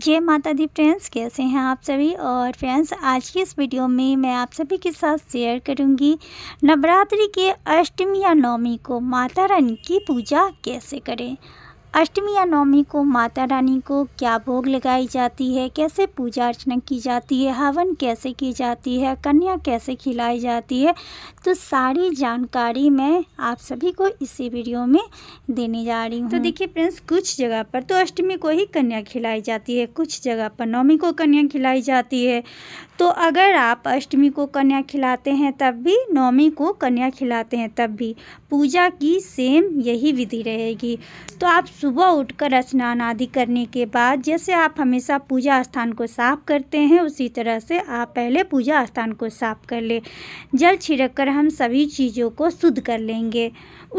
जय माता दी फ्रेंड्स कैसे हैं आप सभी और फ्रेंड्स आज की इस वीडियो में मैं आप सभी के साथ शेयर करूंगी नवरात्रि के अष्टमी या नवमी को माता रानी की पूजा कैसे करें अष्टमी या नवमी को माता रानी को क्या भोग लगाई जाती है कैसे पूजा अर्चना की जाती है हवन कैसे की जाती है कन्या कैसे खिलाई जाती है तो सारी जानकारी मैं आप सभी को इसी वीडियो में देने जा रही तो हूँ तो देखिए फ्रेंड्स कुछ जगह पर तो अष्टमी को ही कन्या खिलाई जाती है कुछ जगह पर नवमी को कन्या खिलाई जाती है तो अगर आप अष्टमी को कन्या खिलाते हैं तब भी नवमी को कन्या खिलाते हैं तब भी पूजा की सेम यही विधि रहेगी तो आप सुबह उठकर स्नान आदि करने के बाद जैसे आप हमेशा पूजा स्थान को साफ करते हैं उसी तरह से आप पहले पूजा स्थान को साफ कर ले जल छिड़क कर हम सभी चीज़ों को शुद्ध कर लेंगे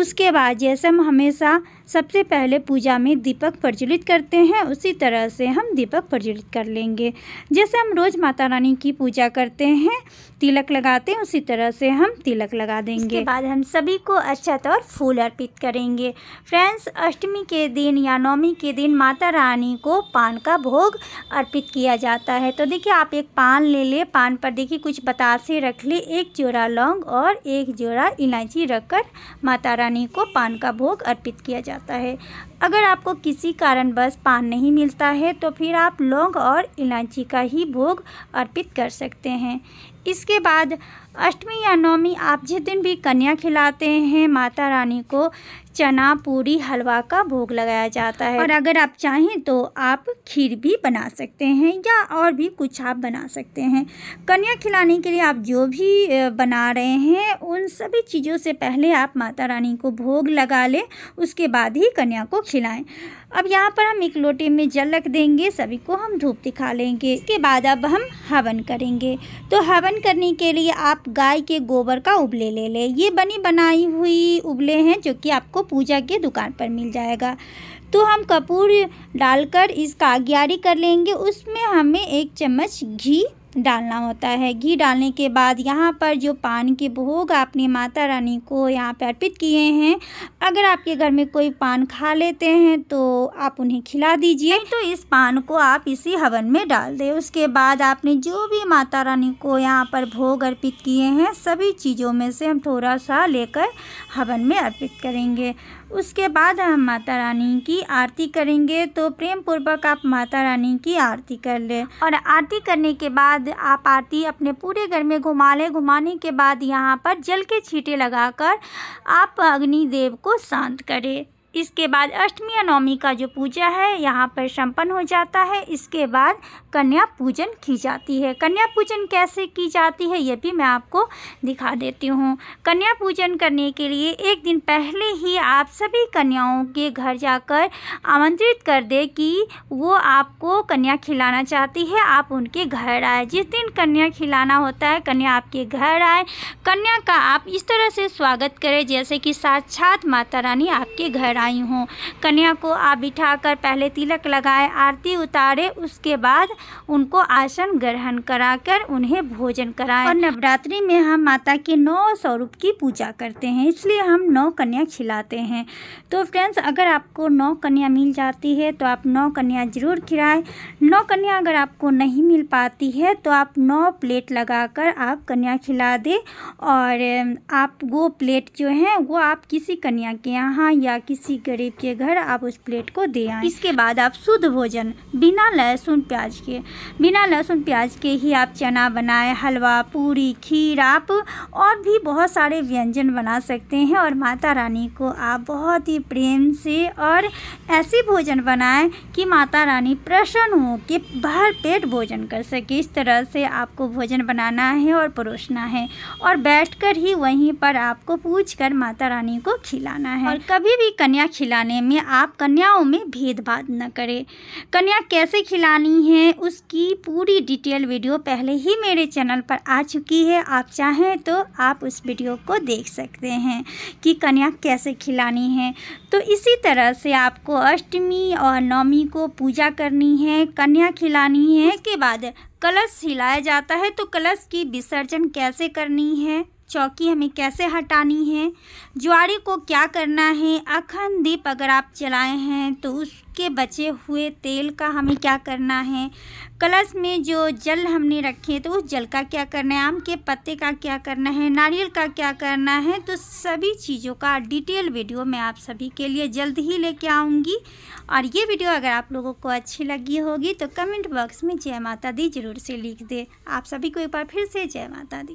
उसके बाद जैसे हम हमेशा सबसे पहले पूजा में दीपक प्रज्वलित करते हैं उसी तरह से हम दीपक प्रज्वलित कर लेंगे जैसे हम रोज़ माता रानी की पूजा करते हैं तिलक लगाते हैं उसी तरह से हम तिलक लगा देंगे उसके बाद हम सभी को अच्छा तौर फूल अर्पित करेंगे फ्रेंड्स अष्टमी के दिन या नौमी के दिन माता रानी को पान का भोग अर्पित किया जाता है तो देखिए आप एक पान ले ले पान पर देखिए कुछ बतासे रख ले एक जोड़ा लौंग और एक जोड़ा इलायची रखकर माता रानी को पान का भोग अर्पित किया जाता है अगर आपको किसी कारणवश पान नहीं मिलता है तो फिर आप लौंग और इलायची का ही भोग अर्पित कर सकते हैं इसके बाद अष्टमी या नवमी आप जिस दिन भी कन्या खिलाते हैं माता रानी को चना पूरी हलवा का भोग लगाया जाता है और अगर आप चाहें तो आप खीर भी बना सकते हैं या और भी कुछ आप बना सकते हैं कन्या खिलाने के लिए आप जो भी बना रहे हैं उन सभी चीज़ों से पहले आप माता रानी को भोग लगा लें उसके बाद ही कन्या को खिलाएं अब यहाँ पर हम एक लोटे में जल रख देंगे सभी को हम धूप दिखा लेंगे इसके बाद अब हम हवन करेंगे तो हवन करने के लिए आप गाय के गोबर का उबले ले लें ये बनी बनाई हुई उबले हैं जो कि आपको पूजा के दुकान पर मिल जाएगा तो हम कपूर डालकर इसका अग्यारी कर लेंगे उसमें हमें एक चम्मच घी डालना होता है घी डालने के बाद यहाँ पर जो पान के भोग आपने माता रानी को यहाँ पर अर्पित किए हैं अगर आपके घर में कोई पान खा लेते हैं तो आप उन्हें खिला दीजिए तो इस पान को आप इसी हवन में डाल दें उसके बाद आपने जो भी माता रानी को यहाँ पर भोग अर्पित किए हैं सभी चीज़ों में से हम थोड़ा सा लेकर हवन में अर्पित करेंगे उसके बाद हम माता रानी की आरती करेंगे तो प्रेम पूर्वक आप माता रानी की आरती कर लें और आरती करने के बाद बाद आप आरती अपने पूरे घर में घुमा लें घुमाने के बाद यहाँ पर जल के छींटे लगाकर आप अग्निदेव को शांत करें इसके बाद अष्टमी या नवमी का जो पूजा है यहाँ पर संपन्न हो जाता है इसके बाद कन्या पूजन की जाती है कन्या पूजन कैसे की जाती है ये भी मैं आपको दिखा देती हूँ कन्या पूजन करने के लिए एक दिन पहले ही आप सभी कन्याओं के घर जाकर आमंत्रित कर दे कि वो आपको कन्या खिलाना चाहती है आप उनके घर आए जिस दिन कन्या खिलाना होता है कन्या आपके घर आए कन्या का आप इस तरह से स्वागत करें जैसे कि साक्षात माता रानी आपके घर आई हूँ कन्या को आप बिठाकर पहले तिलक लगाए आरती उतारे उसके बाद उनको आसन ग्रहण कराकर उन्हें भोजन कराए और नवरात्रि में हम माता के नौ स्वरूप की पूजा करते हैं इसलिए हम नौ कन्या खिलाते हैं तो फ्रेंड्स अगर आपको नौ कन्या मिल जाती है तो आप नौ कन्या ज़रूर खिलाए नौ कन्या अगर आपको नहीं मिल पाती है तो आप नौ प्लेट लगाकर आप कन्या खिला दे और आप वो प्लेट जो हैं वो आप किसी कन्या के यहाँ या किसी किसी गरीब के घर आप उस प्लेट को दे आए इसके बाद आप शुद्ध भोजन बिना लहसुन प्याज के बिना लहसुन प्याज के ही आप चना बनाए हलवा पूरी खीर आप और भी बहुत सारे व्यंजन बना सकते हैं और माता रानी को आप बहुत ही प्रेम से और ऐसे भोजन बनाएं कि माता रानी प्रसन्न हो के भर पेट भोजन कर सके इस तरह से आपको भोजन बनाना है और परोसना है और बैठकर ही वहीं पर आपको पूछ कर माता रानी को खिलाना है और कभी भी कन्या कन्या खिलाने में आप कन्याओं में भेदभाव न करें कन्या कैसे खिलानी है उसकी पूरी डिटेल वीडियो पहले ही मेरे चैनल पर आ चुकी है आप चाहें तो आप उस वीडियो को देख सकते हैं कि कन्या कैसे खिलानी है तो इसी तरह से आपको अष्टमी और नवमी को पूजा करनी है कन्या खिलानी है के बाद कलश हिलाया जाता है तो कलश की विसर्जन कैसे करनी है चौकी हमें कैसे हटानी है ज्वारी को क्या करना है अखंड दीप अगर आप चलाए हैं तो उसके बचे हुए तेल का हमें क्या करना है कलश में जो जल हमने रखे तो उस जल का क्या करना है आम के पत्ते का क्या करना है नारियल का क्या करना है तो सभी चीज़ों का डिटेल वीडियो मैं आप सभी के लिए जल्द ही लेके आऊँगी और ये वीडियो अगर आप लोगों को अच्छी लगी होगी तो कमेंट बॉक्स में जय माता दी ज़रूर से लिख दे आप सभी को एक बार फिर से जय माता दी